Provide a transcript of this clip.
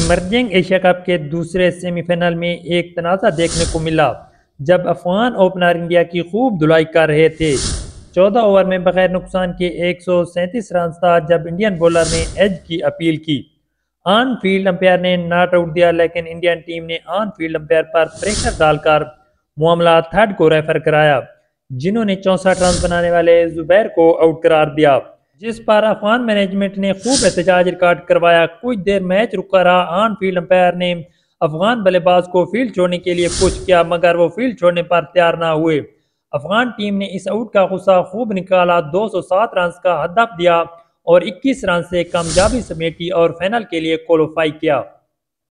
emerging Asia cup के दूसरे semifinal में एक तनाज़ा देखने को मिला जब अफगान ओपनर इंडिया की खूब धुलाई कर रहे थे 14 ओवर में बगैर नुकसान के एक रन था जब इंडियन बॉलर ने एज की अपील की ऑन फील्ड अंपायर ने नॉट आउट दिया लेकिन इंडियन टीम ने ऑन फील्ड अंपायर पर प्रेशर डालकर मामला थर्ड को रेफर कराया जिन्होंने चौंसठ रन बनाने वाले जुबैर को आउट करार दिया जिस पर अफगान मैनेजमेंट ने खूब एहतजाज रिकॉर्ड करवाया कुछ देर मैच रुका रहा आन फील्ड अंपायर ने अफगान बल्लेबाज को फील्ड छोड़ने के लिए कुछ किया मगर वो फील्ड छोड़ने पर तैयार ना हुए अफगान टीम ने इस आउट का गुस्सा खूब निकाला 207 रन का हदफ दिया और 21 रन से कामयाबी समेटी और फाइनल के लिए क्वालिफाई किया